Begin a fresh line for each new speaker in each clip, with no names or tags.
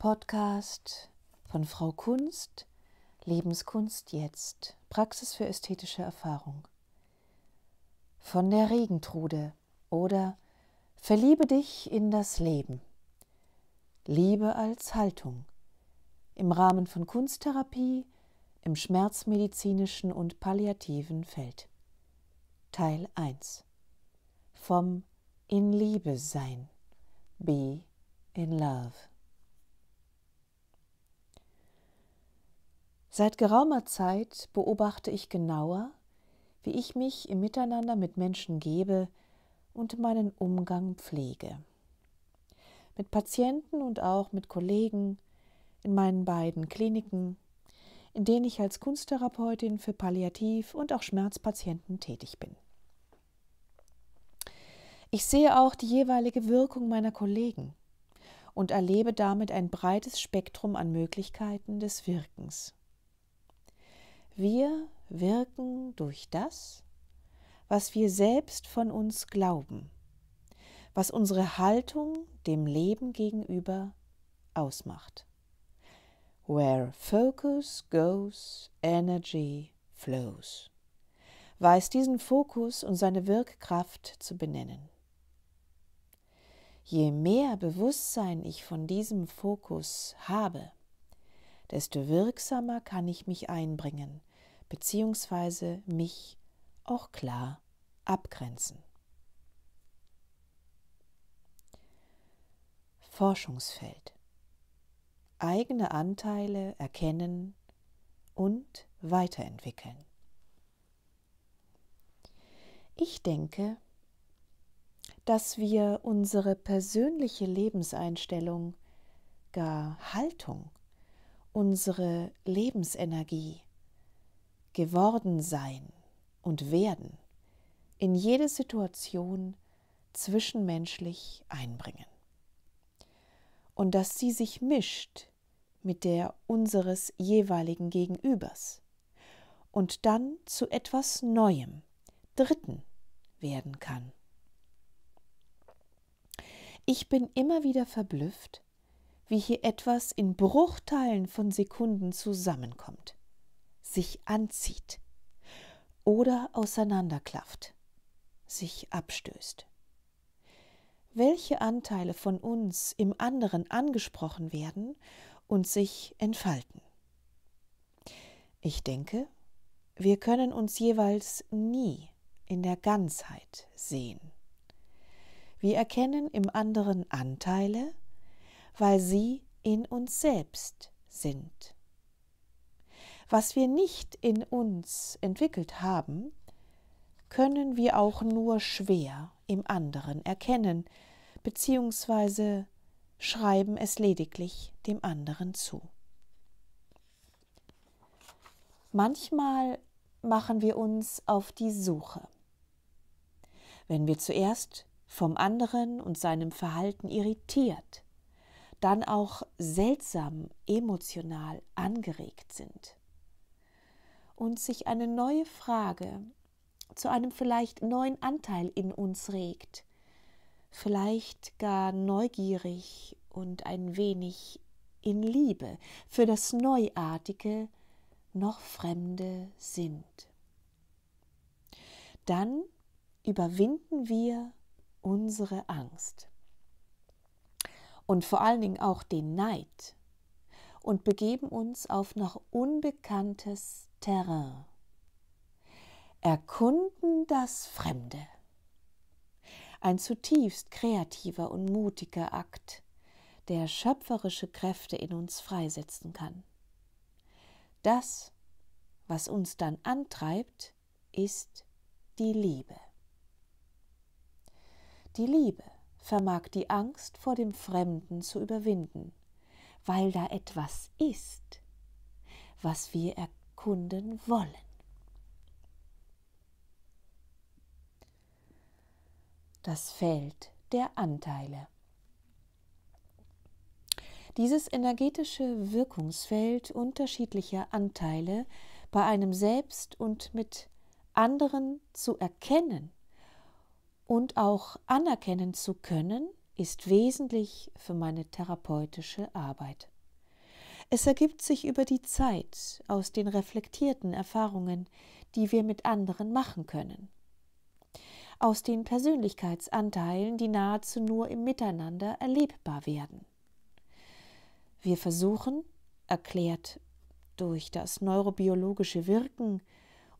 Podcast von Frau Kunst, Lebenskunst jetzt, Praxis für ästhetische Erfahrung. Von der Regentrude oder Verliebe dich in das Leben. Liebe als Haltung. Im Rahmen von Kunsttherapie im schmerzmedizinischen und palliativen Feld. Teil 1. Vom in Liebe sein. Be in Love. Seit geraumer Zeit beobachte ich genauer, wie ich mich im Miteinander mit Menschen gebe und meinen Umgang pflege. Mit Patienten und auch mit Kollegen in meinen beiden Kliniken, in denen ich als Kunsttherapeutin für Palliativ- und auch Schmerzpatienten tätig bin. Ich sehe auch die jeweilige Wirkung meiner Kollegen und erlebe damit ein breites Spektrum an Möglichkeiten des Wirkens. Wir wirken durch das, was wir selbst von uns glauben, was unsere Haltung dem Leben gegenüber ausmacht. Where focus goes, energy flows. Weiß diesen Fokus und seine Wirkkraft zu benennen. Je mehr Bewusstsein ich von diesem Fokus habe, desto wirksamer kann ich mich einbringen, beziehungsweise mich auch klar abgrenzen. Forschungsfeld. Eigene Anteile erkennen und weiterentwickeln. Ich denke, dass wir unsere persönliche Lebenseinstellung, gar Haltung unsere Lebensenergie geworden sein und werden in jede Situation zwischenmenschlich einbringen. Und dass sie sich mischt mit der unseres jeweiligen Gegenübers und dann zu etwas Neuem, Dritten werden kann. Ich bin immer wieder verblüfft, wie hier etwas in Bruchteilen von Sekunden zusammenkommt, sich anzieht oder auseinanderklafft, sich abstößt. Welche Anteile von uns im anderen angesprochen werden und sich entfalten. Ich denke, wir können uns jeweils nie in der Ganzheit sehen. Wir erkennen im anderen Anteile, weil sie in uns selbst sind. Was wir nicht in uns entwickelt haben, können wir auch nur schwer im anderen erkennen, beziehungsweise schreiben es lediglich dem anderen zu. Manchmal machen wir uns auf die Suche. Wenn wir zuerst vom anderen und seinem Verhalten irritiert dann auch seltsam emotional angeregt sind und sich eine neue Frage zu einem vielleicht neuen Anteil in uns regt, vielleicht gar neugierig und ein wenig in Liebe für das Neuartige noch Fremde sind. Dann überwinden wir unsere Angst und vor allen Dingen auch den Neid und begeben uns auf noch unbekanntes Terrain. Erkunden das Fremde. Ein zutiefst kreativer und mutiger Akt, der schöpferische Kräfte in uns freisetzen kann. Das, was uns dann antreibt, ist die Liebe. Die Liebe vermag die Angst vor dem Fremden zu überwinden, weil da etwas ist, was wir erkunden wollen. Das Feld der Anteile. Dieses energetische Wirkungsfeld unterschiedlicher Anteile bei einem selbst und mit anderen zu erkennen und auch anerkennen zu können, ist wesentlich für meine therapeutische Arbeit. Es ergibt sich über die Zeit aus den reflektierten Erfahrungen, die wir mit anderen machen können, aus den Persönlichkeitsanteilen, die nahezu nur im Miteinander erlebbar werden. Wir versuchen, erklärt durch das neurobiologische Wirken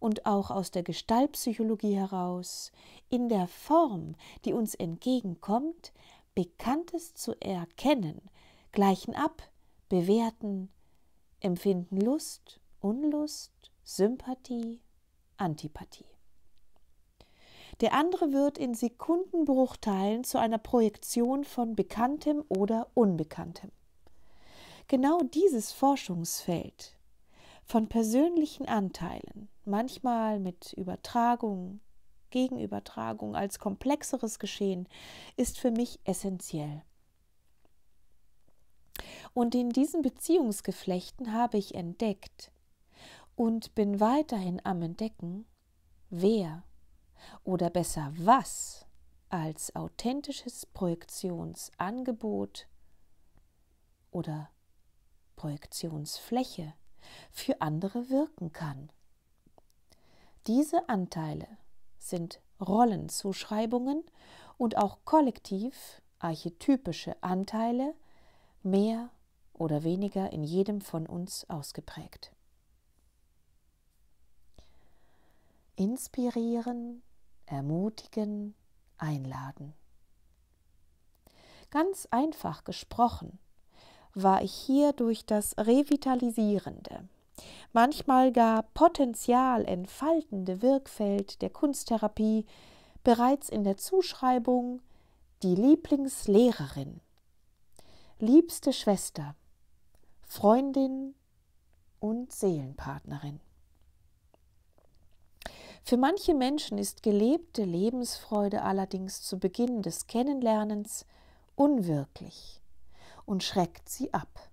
und auch aus der Gestaltpsychologie heraus in der Form, die uns entgegenkommt, Bekanntes zu erkennen, gleichen ab, bewerten, empfinden Lust, Unlust, Sympathie, Antipathie. Der andere wird in Sekundenbruchteilen zu einer Projektion von Bekanntem oder Unbekanntem. Genau dieses Forschungsfeld von persönlichen Anteilen manchmal mit Übertragung, Gegenübertragung als komplexeres Geschehen, ist für mich essentiell. Und in diesen Beziehungsgeflechten habe ich entdeckt und bin weiterhin am Entdecken, wer oder besser was als authentisches Projektionsangebot oder Projektionsfläche für andere wirken kann. Diese Anteile sind Rollenzuschreibungen und auch kollektiv archetypische Anteile, mehr oder weniger in jedem von uns ausgeprägt. Inspirieren, ermutigen, einladen. Ganz einfach gesprochen war ich hier durch das Revitalisierende, manchmal gar potenzial entfaltende Wirkfeld der Kunsttherapie bereits in der Zuschreibung die Lieblingslehrerin, liebste Schwester, Freundin und Seelenpartnerin. Für manche Menschen ist gelebte Lebensfreude allerdings zu Beginn des Kennenlernens unwirklich und schreckt sie ab.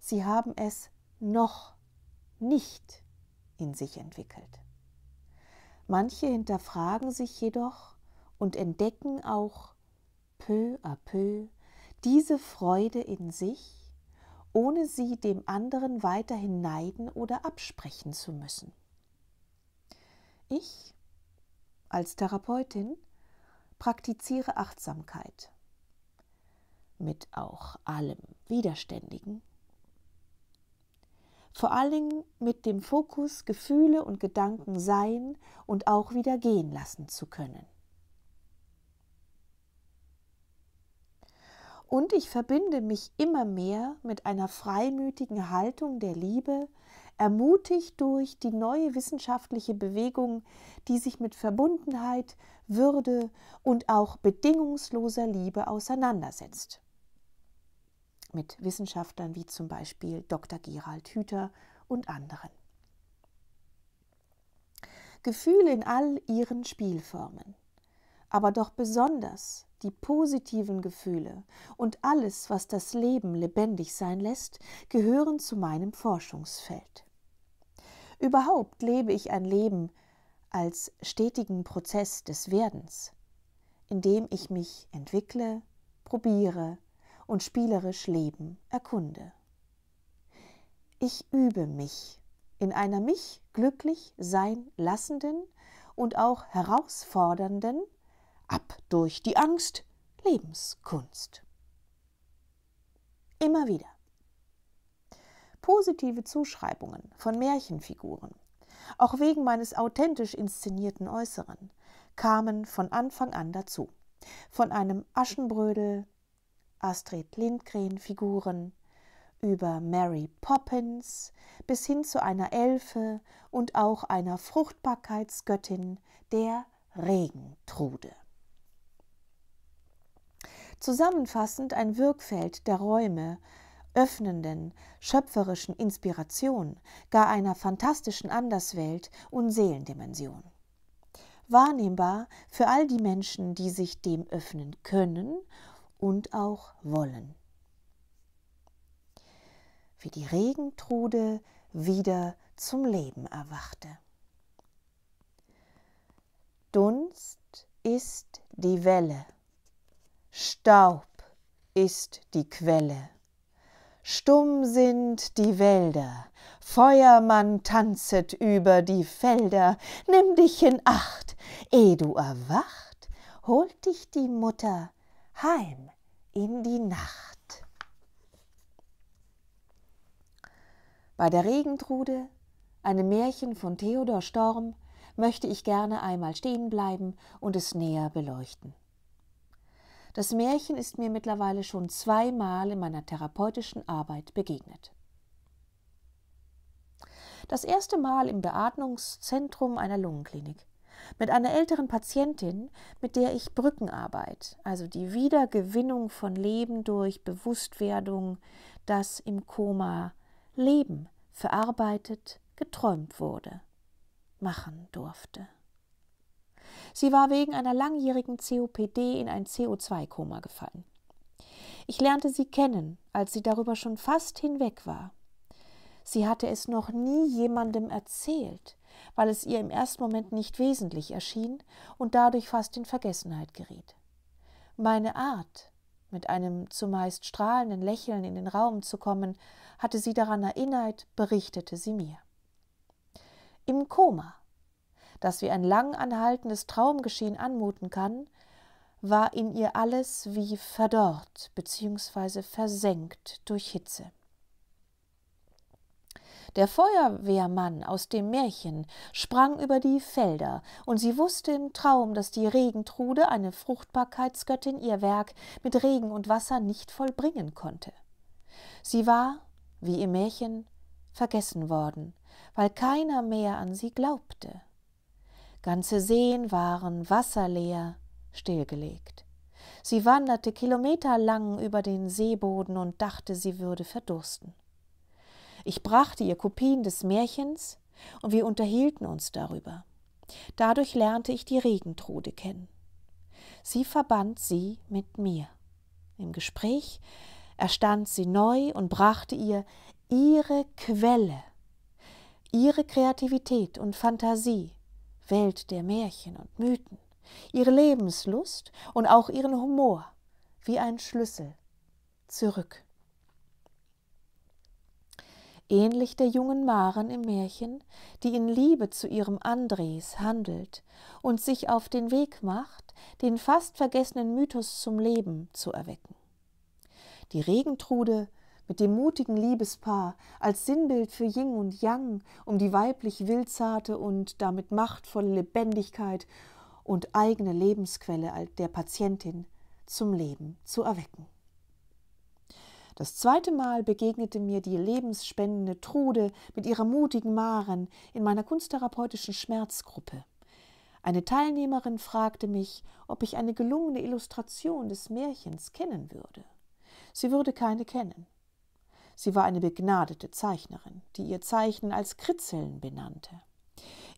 Sie haben es noch nicht in sich entwickelt. Manche hinterfragen sich jedoch und entdecken auch peu à peu diese Freude in sich, ohne sie dem anderen weiterhin neiden oder absprechen zu müssen. Ich als Therapeutin praktiziere Achtsamkeit mit auch allem Widerständigen vor allem mit dem Fokus, Gefühle und Gedanken sein und auch wieder gehen lassen zu können. Und ich verbinde mich immer mehr mit einer freimütigen Haltung der Liebe, ermutigt durch die neue wissenschaftliche Bewegung, die sich mit Verbundenheit, Würde und auch bedingungsloser Liebe auseinandersetzt mit Wissenschaftlern wie zum Beispiel Dr. Gerald Hüther und anderen. Gefühle in all ihren Spielformen, aber doch besonders die positiven Gefühle und alles, was das Leben lebendig sein lässt, gehören zu meinem Forschungsfeld. Überhaupt lebe ich ein Leben als stetigen Prozess des Werdens, in dem ich mich entwickle, probiere, und spielerisch Leben erkunde. Ich übe mich in einer mich glücklich sein lassenden und auch herausfordernden, ab durch die Angst, Lebenskunst. Immer wieder. Positive Zuschreibungen von Märchenfiguren, auch wegen meines authentisch inszenierten Äußeren, kamen von Anfang an dazu. Von einem Aschenbrödel Astrid Lindgren-Figuren über Mary Poppins bis hin zu einer Elfe und auch einer Fruchtbarkeitsgöttin, der Regentrude. Zusammenfassend ein Wirkfeld der Räume, öffnenden, schöpferischen Inspiration, gar einer fantastischen Anderswelt und Seelendimension. Wahrnehmbar für all die Menschen, die sich dem öffnen können und auch wollen. Wie die Regentrude wieder zum Leben erwachte. Dunst ist die Welle, Staub ist die Quelle. Stumm sind die Wälder, Feuermann tanzet über die Felder, nimm dich in Acht, eh du erwacht, holt dich die Mutter heim in die Nacht. Bei der Regentrude, einem Märchen von Theodor Storm, möchte ich gerne einmal stehen bleiben und es näher beleuchten. Das Märchen ist mir mittlerweile schon zweimal in meiner therapeutischen Arbeit begegnet. Das erste Mal im Beatmungszentrum einer Lungenklinik mit einer älteren Patientin, mit der ich Brückenarbeit, also die Wiedergewinnung von Leben durch Bewusstwerdung, das im Koma Leben verarbeitet, geträumt wurde, machen durfte. Sie war wegen einer langjährigen COPD in ein CO2-Koma gefallen. Ich lernte sie kennen, als sie darüber schon fast hinweg war. Sie hatte es noch nie jemandem erzählt, weil es ihr im ersten Moment nicht wesentlich erschien und dadurch fast in Vergessenheit geriet. Meine Art, mit einem zumeist strahlenden Lächeln in den Raum zu kommen, hatte sie daran erinnert, berichtete sie mir. Im Koma, das wie ein lang anhaltendes Traumgeschehen anmuten kann, war in ihr alles wie verdorrt bzw. versenkt durch Hitze. Der Feuerwehrmann aus dem Märchen sprang über die Felder, und sie wusste im Traum, dass die Regentrude, eine Fruchtbarkeitsgöttin, ihr Werk mit Regen und Wasser nicht vollbringen konnte. Sie war, wie im Märchen, vergessen worden, weil keiner mehr an sie glaubte. Ganze Seen waren wasserleer, stillgelegt. Sie wanderte kilometerlang über den Seeboden und dachte, sie würde verdursten. Ich brachte ihr Kopien des Märchens und wir unterhielten uns darüber. Dadurch lernte ich die Regentrude kennen. Sie verband sie mit mir. Im Gespräch erstand sie neu und brachte ihr ihre Quelle, ihre Kreativität und Fantasie, Welt der Märchen und Mythen, ihre Lebenslust und auch ihren Humor wie ein Schlüssel zurück ähnlich der jungen Maren im Märchen, die in Liebe zu ihrem Andres handelt und sich auf den Weg macht, den fast vergessenen Mythos zum Leben zu erwecken. Die Regentrude mit dem mutigen Liebespaar als Sinnbild für Ying und Yang, um die weiblich wildzarte und damit machtvolle Lebendigkeit und eigene Lebensquelle der Patientin zum Leben zu erwecken. Das zweite Mal begegnete mir die lebensspendende Trude mit ihrer mutigen Maren in meiner kunsttherapeutischen Schmerzgruppe. Eine Teilnehmerin fragte mich, ob ich eine gelungene Illustration des Märchens kennen würde. Sie würde keine kennen. Sie war eine begnadete Zeichnerin, die ihr Zeichnen als Kritzeln benannte.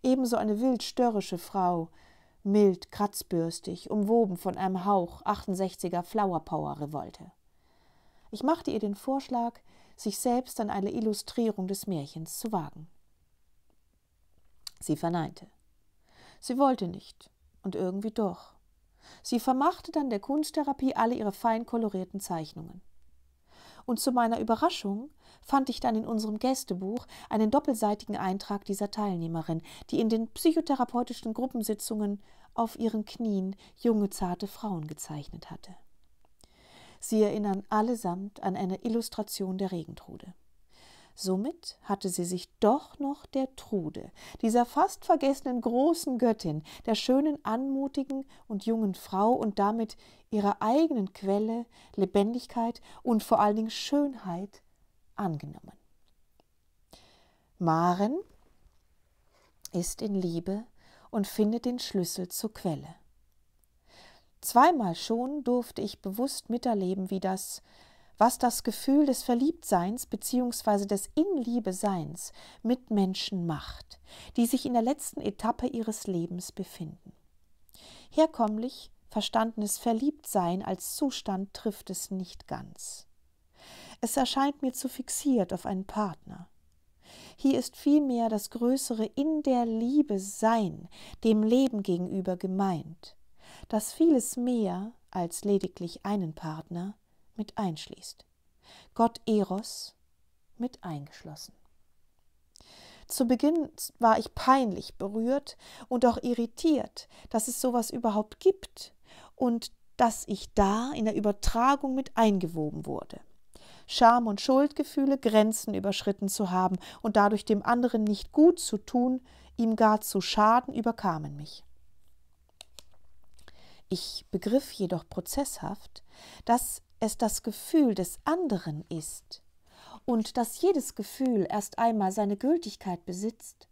Ebenso eine wild störrische Frau, mild kratzbürstig, umwoben von einem Hauch 68er Flower Power Revolte. Ich machte ihr den Vorschlag, sich selbst an eine Illustrierung des Märchens zu wagen. Sie verneinte. Sie wollte nicht, und irgendwie doch. Sie vermachte dann der Kunsttherapie alle ihre fein kolorierten Zeichnungen. Und zu meiner Überraschung fand ich dann in unserem Gästebuch einen doppelseitigen Eintrag dieser Teilnehmerin, die in den psychotherapeutischen Gruppensitzungen auf ihren Knien junge, zarte Frauen gezeichnet hatte. Sie erinnern allesamt an eine Illustration der Regentrude. Somit hatte sie sich doch noch der Trude, dieser fast vergessenen großen Göttin, der schönen, anmutigen und jungen Frau und damit ihrer eigenen Quelle, Lebendigkeit und vor allen Dingen Schönheit angenommen. Maren ist in Liebe und findet den Schlüssel zur Quelle. Zweimal schon durfte ich bewusst miterleben, wie das, was das Gefühl des Verliebtseins bzw. des Inliebeseins mit Menschen macht, die sich in der letzten Etappe ihres Lebens befinden. Herkömmlich verstandenes Verliebtsein als Zustand trifft es nicht ganz. Es erscheint mir zu fixiert auf einen Partner. Hier ist vielmehr das Größere in der Liebe Sein dem Leben gegenüber gemeint das vieles mehr als lediglich einen Partner mit einschließt. Gott Eros mit eingeschlossen. Zu Beginn war ich peinlich berührt und auch irritiert, dass es sowas überhaupt gibt und dass ich da in der Übertragung mit eingewoben wurde. Scham und Schuldgefühle, Grenzen überschritten zu haben und dadurch dem anderen nicht gut zu tun, ihm gar zu schaden, überkamen mich ich begriff jedoch prozesshaft, dass es das Gefühl des anderen ist und dass jedes Gefühl erst einmal seine Gültigkeit besitzt.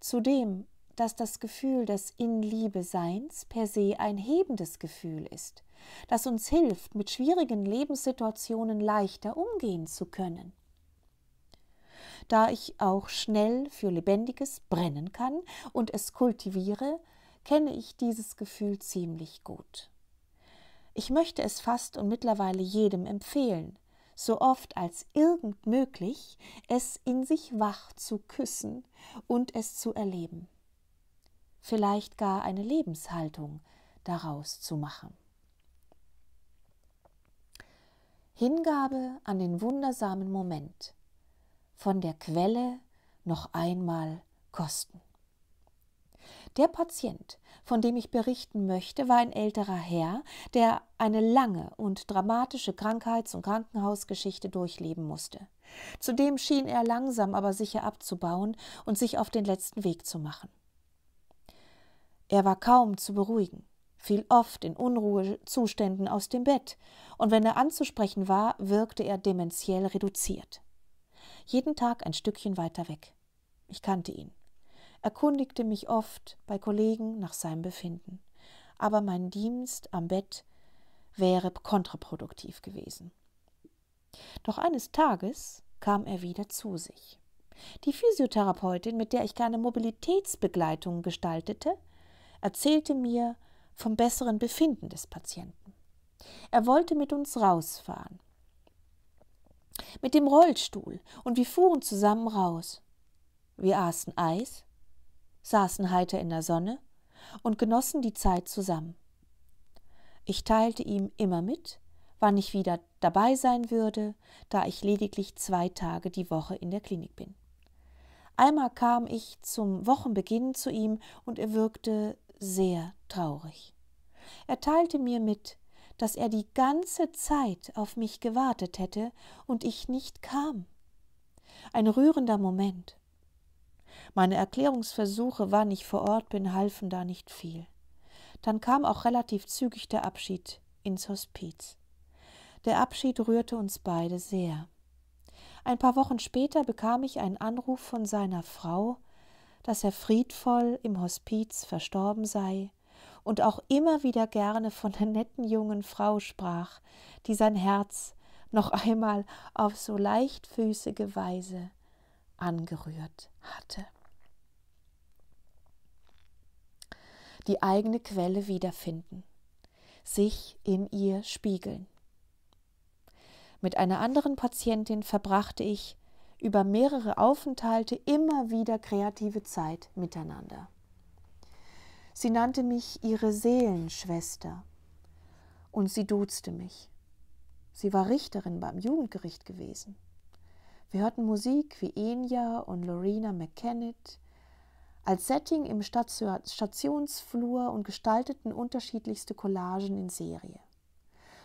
Zudem, dass das Gefühl des In-Liebe-Seins per se ein hebendes Gefühl ist, das uns hilft, mit schwierigen Lebenssituationen leichter umgehen zu können. Da ich auch schnell für Lebendiges brennen kann und es kultiviere, kenne ich dieses Gefühl ziemlich gut. Ich möchte es fast und mittlerweile jedem empfehlen, so oft als irgend möglich, es in sich wach zu küssen und es zu erleben. Vielleicht gar eine Lebenshaltung daraus zu machen. Hingabe an den wundersamen Moment, von der Quelle noch einmal kosten. Der Patient, von dem ich berichten möchte, war ein älterer Herr, der eine lange und dramatische Krankheits- und Krankenhausgeschichte durchleben musste. Zudem schien er langsam aber sicher abzubauen und sich auf den letzten Weg zu machen. Er war kaum zu beruhigen, fiel oft in Unruhezuständen aus dem Bett, und wenn er anzusprechen war, wirkte er dementiell reduziert. Jeden Tag ein Stückchen weiter weg. Ich kannte ihn erkundigte mich oft bei Kollegen nach seinem Befinden, aber mein Dienst am Bett wäre kontraproduktiv gewesen. Doch eines Tages kam er wieder zu sich. Die Physiotherapeutin, mit der ich keine Mobilitätsbegleitung gestaltete, erzählte mir vom besseren Befinden des Patienten. Er wollte mit uns rausfahren. Mit dem Rollstuhl und wir fuhren zusammen raus. Wir aßen Eis saßen heiter in der Sonne und genossen die Zeit zusammen. Ich teilte ihm immer mit, wann ich wieder dabei sein würde, da ich lediglich zwei Tage die Woche in der Klinik bin. Einmal kam ich zum Wochenbeginn zu ihm und er wirkte sehr traurig. Er teilte mir mit, dass er die ganze Zeit auf mich gewartet hätte und ich nicht kam. Ein rührender Moment. Meine Erklärungsversuche, wann ich vor Ort bin, halfen da nicht viel. Dann kam auch relativ zügig der Abschied ins Hospiz. Der Abschied rührte uns beide sehr. Ein paar Wochen später bekam ich einen Anruf von seiner Frau, dass er friedvoll im Hospiz verstorben sei und auch immer wieder gerne von der netten jungen Frau sprach, die sein Herz noch einmal auf so leichtfüßige Weise angerührt hatte. Die eigene Quelle wiederfinden, sich in ihr spiegeln. Mit einer anderen Patientin verbrachte ich über mehrere Aufenthalte immer wieder kreative Zeit miteinander. Sie nannte mich ihre Seelenschwester und sie duzte mich. Sie war Richterin beim Jugendgericht gewesen. Wir hörten Musik wie Enya und Lorena McKennett als Setting im Stationsflur und gestalteten unterschiedlichste Collagen in Serie.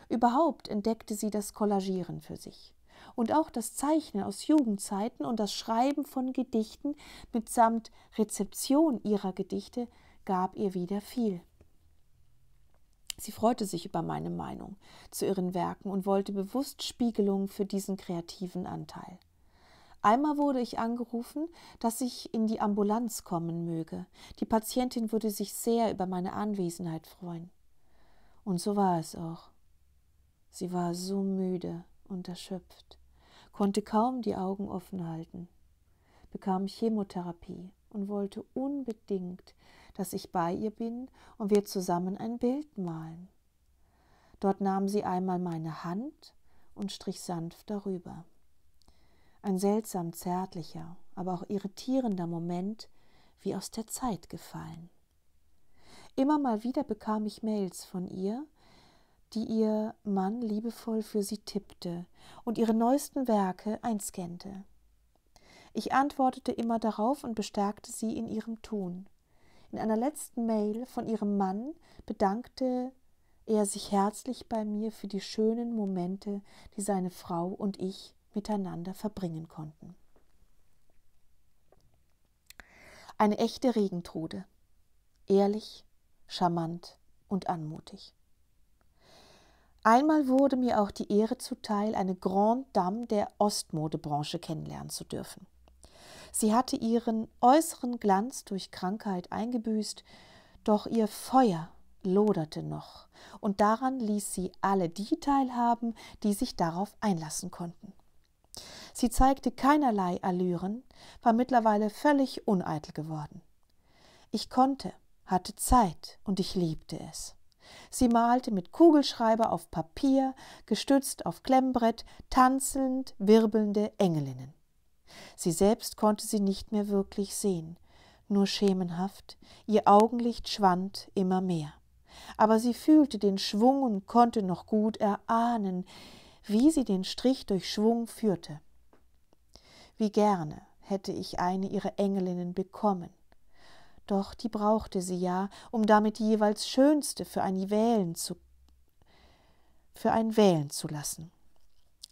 Überhaupt entdeckte sie das Collagieren für sich und auch das Zeichnen aus Jugendzeiten und das Schreiben von Gedichten mitsamt Rezeption ihrer Gedichte gab ihr wieder viel. Sie freute sich über meine Meinung zu ihren Werken und wollte bewusst Spiegelung für diesen kreativen Anteil. Einmal wurde ich angerufen, dass ich in die Ambulanz kommen möge. Die Patientin würde sich sehr über meine Anwesenheit freuen. Und so war es auch. Sie war so müde und erschöpft, konnte kaum die Augen offen halten, bekam Chemotherapie und wollte unbedingt, dass ich bei ihr bin und wir zusammen ein Bild malen. Dort nahm sie einmal meine Hand und strich sanft darüber ein seltsam zärtlicher, aber auch irritierender Moment, wie aus der Zeit gefallen. Immer mal wieder bekam ich Mails von ihr, die ihr Mann liebevoll für sie tippte und ihre neuesten Werke einscannte. Ich antwortete immer darauf und bestärkte sie in ihrem Tun. In einer letzten Mail von ihrem Mann bedankte er sich herzlich bei mir für die schönen Momente, die seine Frau und ich miteinander verbringen konnten. Eine echte Regentrude, ehrlich, charmant und anmutig. Einmal wurde mir auch die Ehre zuteil, eine Grande Dame der Ostmodebranche kennenlernen zu dürfen. Sie hatte ihren äußeren Glanz durch Krankheit eingebüßt, doch ihr Feuer loderte noch, und daran ließ sie alle die teilhaben, die sich darauf einlassen konnten. Sie zeigte keinerlei Allüren, war mittlerweile völlig uneitel geworden. Ich konnte, hatte Zeit und ich liebte es. Sie malte mit Kugelschreiber auf Papier, gestützt auf Klemmbrett, tanzelnd, wirbelnde Engelinnen. Sie selbst konnte sie nicht mehr wirklich sehen, nur schemenhaft, ihr Augenlicht schwand immer mehr. Aber sie fühlte den Schwung und konnte noch gut erahnen, wie sie den Strich durch Schwung führte. Wie gerne hätte ich eine ihrer Engelinnen bekommen. Doch die brauchte sie ja, um damit die jeweils Schönste für ein Wählen zu für ein Wählen zu lassen.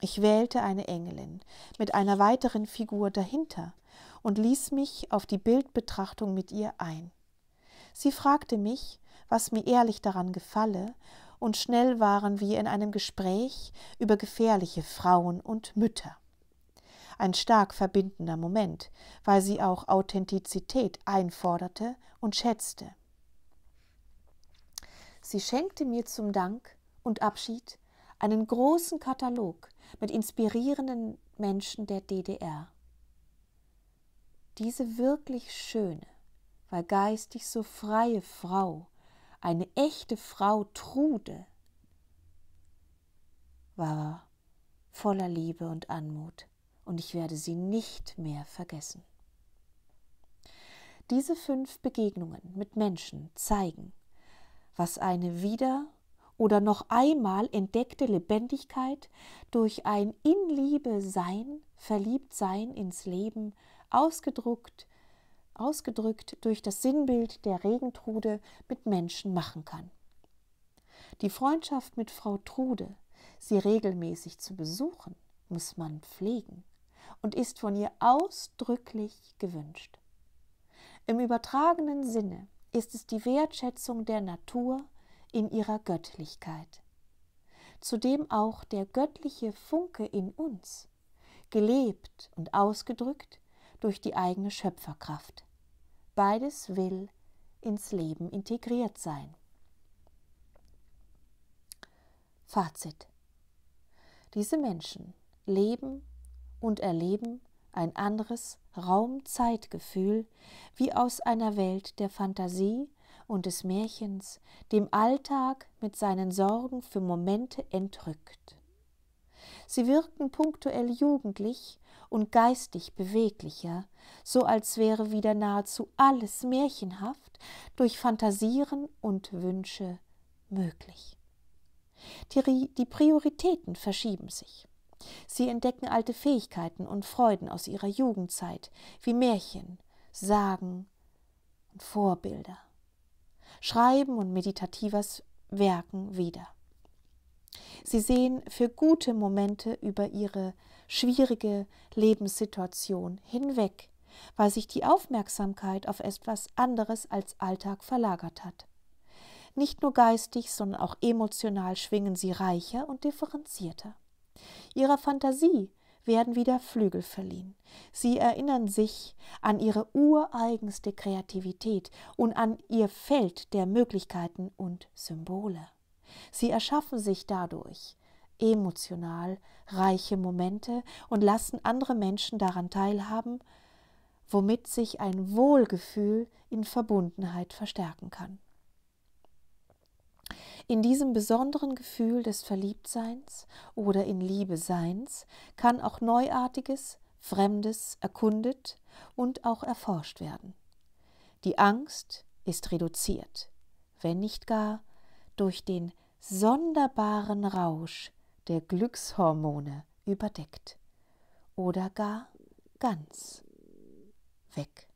Ich wählte eine Engelin mit einer weiteren Figur dahinter und ließ mich auf die Bildbetrachtung mit ihr ein. Sie fragte mich, was mir ehrlich daran gefalle, und schnell waren wir in einem Gespräch über gefährliche Frauen und Mütter ein stark verbindender Moment, weil sie auch Authentizität einforderte und schätzte. Sie schenkte mir zum Dank und Abschied einen großen Katalog mit inspirierenden Menschen der DDR. Diese wirklich schöne, weil geistig so freie Frau, eine echte Frau Trude, war voller Liebe und Anmut und ich werde sie nicht mehr vergessen. Diese fünf Begegnungen mit Menschen zeigen, was eine wieder oder noch einmal entdeckte Lebendigkeit durch ein in Liebe Sein, verliebt Sein ins Leben, ausgedrückt, ausgedrückt durch das Sinnbild der Regentrude mit Menschen machen kann. Die Freundschaft mit Frau Trude, sie regelmäßig zu besuchen, muss man pflegen und ist von ihr ausdrücklich gewünscht. Im übertragenen Sinne ist es die Wertschätzung der Natur in ihrer Göttlichkeit, zudem auch der göttliche Funke in uns, gelebt und ausgedrückt durch die eigene Schöpferkraft. Beides will ins Leben integriert sein. Fazit. Diese Menschen leben und erleben ein anderes raum zeit wie aus einer Welt der Fantasie und des Märchens, dem Alltag mit seinen Sorgen für Momente entrückt. Sie wirken punktuell jugendlich und geistig beweglicher, so als wäre wieder nahezu alles märchenhaft durch Fantasieren und Wünsche möglich. Die, die Prioritäten verschieben sich. Sie entdecken alte Fähigkeiten und Freuden aus ihrer Jugendzeit, wie Märchen, Sagen und Vorbilder. Schreiben und meditatives Werken wieder. Sie sehen für gute Momente über ihre schwierige Lebenssituation hinweg, weil sich die Aufmerksamkeit auf etwas anderes als Alltag verlagert hat. Nicht nur geistig, sondern auch emotional schwingen sie reicher und differenzierter. Ihrer Fantasie werden wieder Flügel verliehen. Sie erinnern sich an ihre ureigenste Kreativität und an ihr Feld der Möglichkeiten und Symbole. Sie erschaffen sich dadurch emotional reiche Momente und lassen andere Menschen daran teilhaben, womit sich ein Wohlgefühl in Verbundenheit verstärken kann. In diesem besonderen Gefühl des Verliebtseins oder in Liebe Seins kann auch Neuartiges, Fremdes erkundet und auch erforscht werden. Die Angst ist reduziert, wenn nicht gar durch den sonderbaren Rausch der Glückshormone überdeckt oder gar ganz weg.